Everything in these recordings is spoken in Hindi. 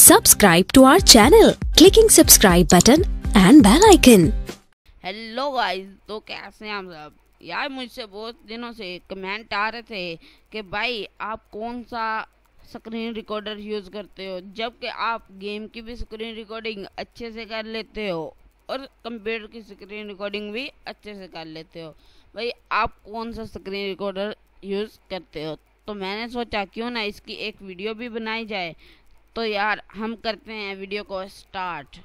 subscribe to our channel clicking subscribe button and bell icon hello guys तो कैसे हैं आप सब यार मुझसे बहुत दिनों से कमेंट आ रहे थे कि भाई आप कौन सा स्क्रीन रिकॉर्डर यूज़ करते हो जबकि आप गेम की भी स्क्रीन रिकॉर्डिंग अच्छे से कर लेते हो और कंप्यूटर की स्क्रीन रिकॉर्डिंग भी अच्छे से कर लेते हो भाई आप कौन सा स्क्रीन रिकॉर्डर यूज़ करते हो तो मैंने सोचा क्यों ना इसकी एक वीडियो भी बनाई जाए तो यार हम करते हैं वीडियो को स्टार्ट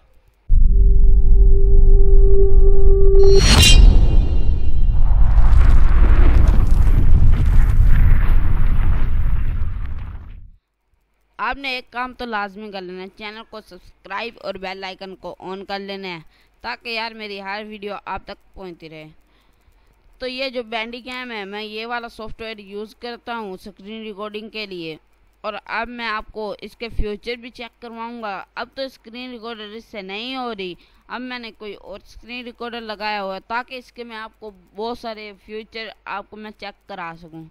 आपने एक काम तो लाजमी कर लेना है चैनल को सब्सक्राइब और बेल आइकन को ऑन कर लेना है ताकि यार मेरी हर वीडियो आप तक पहुंचती रहे तो ये जो बैंडी कैम है मैं ये वाला सॉफ्टवेयर यूज़ करता हूँ स्क्रीन रिकॉर्डिंग के लिए और अब मैं आपको इसके फ्यूचर भी चेक करवाऊंगा अब तो स्क्रीन रिकॉर्डर इससे नहीं हो रही अब मैंने कोई और स्क्रीन रिकॉर्डर लगाया हुआ है ताकि इसके मैं आपको बहुत सारे फ्यूचर आपको मैं चेक करा सकूं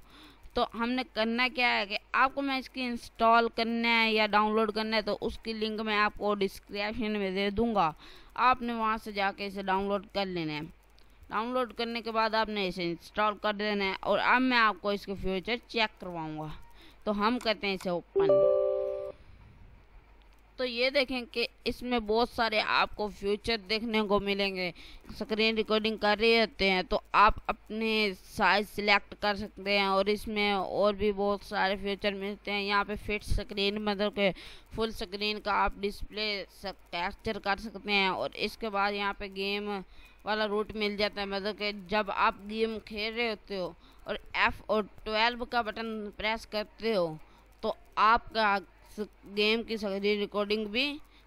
तो हमने करना क्या है कि आपको मैं इसकी इंस्टॉल करना है या डाउनलोड करना है तो उसकी लिंक मैं आपको डिस्क्रिप्शन में दे दूँगा आपने वहाँ से जाके इसे डाउनलोड कर लेना है डाउनलोड करने के बाद आपने इसे इंस्टॉल कर देना है और अब मैं आपको इसके फ्यूचर चेक करवाऊँगा तो हम करते हैं इसे ओपन तो ये देखें कि इसमें बहुत सारे आपको फ्यूचर देखने को मिलेंगे स्क्रीन रिकॉर्डिंग कर रहे होते हैं तो आप अपने साइज सिलेक्ट कर सकते हैं और इसमें और भी बहुत सारे फ्यूचर मिलते हैं यहाँ पे फिट स्क्रीन मतलब के फुल स्क्रीन का आप डिस्प्ले कैप्चर कर सकते हैं और इसके बाद यहाँ पे गेम वाला रूट मिल जाता है मतलब कि जब आप गेम खेल रहे होते हो और एफ़ और ट्वेल्व का बटन प्रेस करते हो तो आपका गेम की सारी रिकॉर्डिंग भी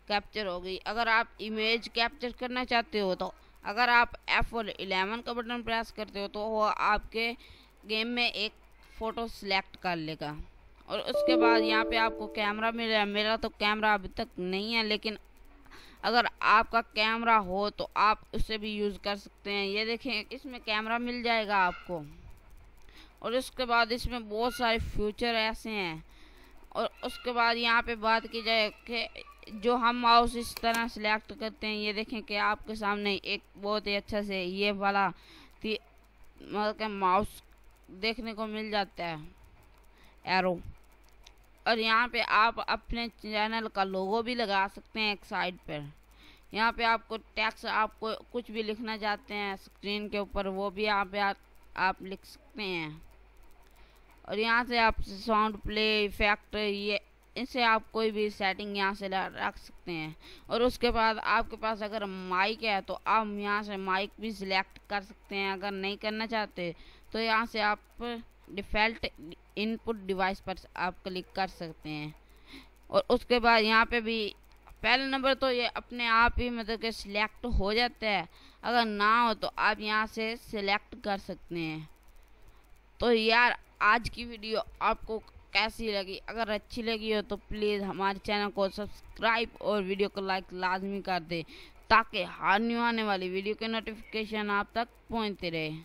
कैप्चर हो गई अगर आप इमेज कैप्चर करना चाहते हो तो अगर आप एफ़ और एलेवन का बटन प्रेस करते हो तो वो आपके गेम में एक फ़ोटो सिलेक्ट कर लेगा और उसके बाद यहाँ पे आपको कैमरा मिला मेरा तो कैमरा अभी तक नहीं है लेकिन अगर आपका कैमरा हो तो आप उससे भी यूज़ कर सकते हैं ये देखें इसमें कैमरा मिल जाएगा आपको और उसके बाद इसमें बहुत सारे फ्यूचर ऐसे हैं और उसके बाद यहाँ पे बात की जाए कि जो हम माउस इस तरह सेलेक्ट करते हैं ये देखें कि आपके सामने एक बहुत ही अच्छा से ये वाला मतलब कि माउस देखने को मिल जाता है एरो और यहाँ पे आप अपने चैनल का लोगो भी लगा सकते हैं एक साइड पर यहाँ पे आपको टैक्स आपको कुछ भी लिखना चाहते हैं स्क्रीन के ऊपर वो भी यहाँ पे आप, आप लिख सकते हैं और यहाँ से आप साउंड प्ले इफेक्ट ये इसे आप कोई भी सेटिंग यहाँ से रख सकते हैं और उसके बाद आपके पास अगर माइक है तो आप यहाँ से माइक भी सिलेक्ट कर सकते हैं अगर नहीं करना चाहते तो यहाँ से आप डिफ़ल्ट इनपुट डिवाइस पर आप क्लिक कर सकते हैं और उसके बाद यहाँ पे भी पहला नंबर तो ये अपने आप ही मतलब के सिलेक्ट हो जाता है अगर ना हो तो आप यहाँ से सिलेक्ट कर सकते हैं तो यार आज की वीडियो आपको कैसी लगी अगर अच्छी लगी हो तो प्लीज़ हमारे चैनल को सब्सक्राइब और वीडियो को लाइक लाजमी कर दें ताकि हार नहीं आने वाली वीडियो के नोटिफिकेशन आप तक पहुंचते रहे